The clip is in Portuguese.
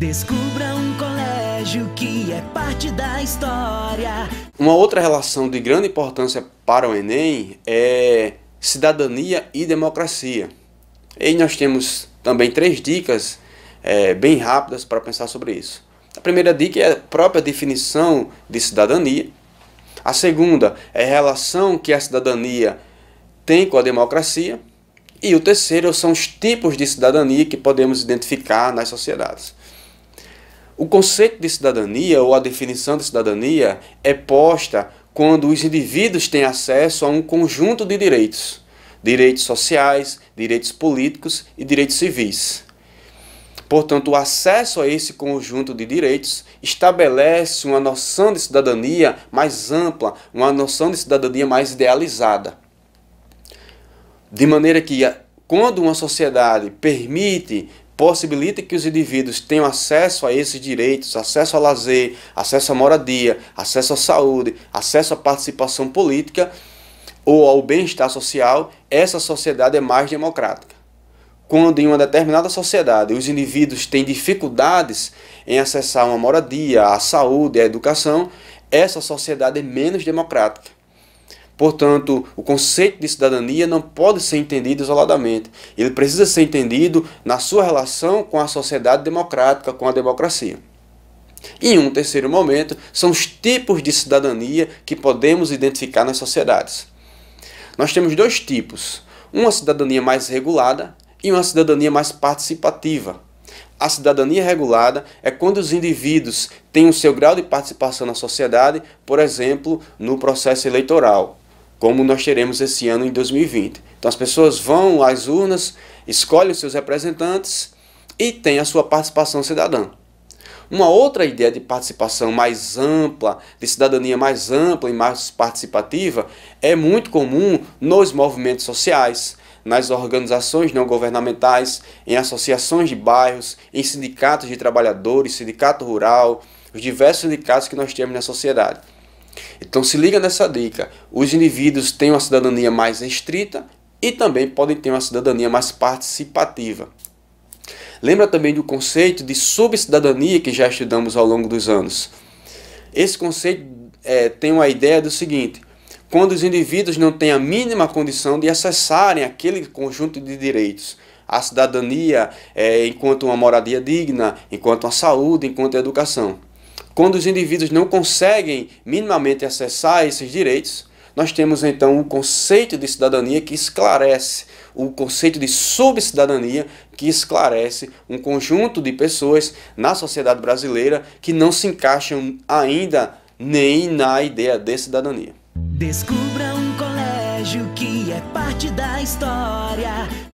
Descubra um colégio que é parte da história. Uma outra relação de grande importância para o Enem é cidadania e democracia. E nós temos também três dicas é, bem rápidas para pensar sobre isso. A primeira dica é a própria definição de cidadania. A segunda é a relação que a cidadania tem com a democracia. E o terceiro são os tipos de cidadania que podemos identificar nas sociedades. O conceito de cidadania ou a definição de cidadania é posta quando os indivíduos têm acesso a um conjunto de direitos: direitos sociais, direitos políticos e direitos civis. Portanto, o acesso a esse conjunto de direitos estabelece uma noção de cidadania mais ampla, uma noção de cidadania mais idealizada. De maneira que, quando uma sociedade permite possibilita que os indivíduos tenham acesso a esses direitos, acesso a lazer, acesso à moradia, acesso à saúde, acesso à participação política ou ao bem-estar social, essa sociedade é mais democrática. Quando em uma determinada sociedade os indivíduos têm dificuldades em acessar uma moradia, a saúde, a educação, essa sociedade é menos democrática. Portanto, o conceito de cidadania não pode ser entendido isoladamente. Ele precisa ser entendido na sua relação com a sociedade democrática, com a democracia. Em um terceiro momento são os tipos de cidadania que podemos identificar nas sociedades. Nós temos dois tipos: uma cidadania mais regulada e uma cidadania mais participativa. A cidadania regulada é quando os indivíduos têm o seu grau de participação na sociedade, por exemplo, no processo eleitoral como nós teremos esse ano em 2020. Então as pessoas vão às urnas, escolhem os seus representantes e têm a sua participação cidadã. Uma outra ideia de participação mais ampla, de cidadania mais ampla e mais participativa, é muito comum nos movimentos sociais, nas organizações não governamentais, em associações de bairros, em sindicatos de trabalhadores, sindicato rural, os diversos sindicatos que nós temos na sociedade. Então se liga nessa dica. Os indivíduos têm uma cidadania mais restrita e também podem ter uma cidadania mais participativa. Lembra também do conceito de subcidadania que já estudamos ao longo dos anos. Esse conceito é, tem uma ideia do seguinte: quando os indivíduos não têm a mínima condição de acessarem aquele conjunto de direitos, a cidadania é, enquanto uma moradia digna, enquanto a saúde, enquanto a educação. Quando os indivíduos não conseguem minimamente acessar esses direitos, nós temos então o um conceito de cidadania que esclarece, o um conceito de subcidadania que esclarece um conjunto de pessoas na sociedade brasileira que não se encaixam ainda nem na ideia de cidadania. Descubra um colégio que é parte da história.